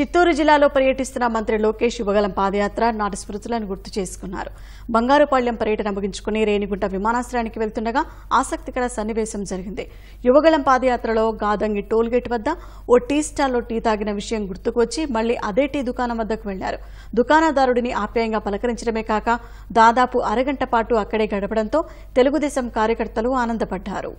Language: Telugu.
చిత్తూరు జిల్లాలో పర్యటిస్తున్న మంత్రి లోకేష్ యువగలం పాదయాత్ర నాటి స్మృతులను గుర్తు చేసుకున్నారు బంగారుపాళ్యం పర్యటన ముగించుకుని రేణిగుంట విమానాశ్రయానికి వెళ్తుండగా ఆసక్తికర సన్నివేశం జరిగింది యువగలం పాదయాత్రలో గాదంగి టోల్గేట్ వద్ద ఓ టీ స్టాల్లో టీ తాగిన విషయం గుర్తుకొచ్చి మళ్లీ అదే టీ దుకాణం వద్దకు వెళ్లారు దుకాణదారుడిని ఆప్యాయంగా పలకరించడమే కాక దాదాపు అరగంట పాటు అక్కడే గడపడంతో తెలుగుదేశం కార్యకర్తలు ఆనందపడ్డారు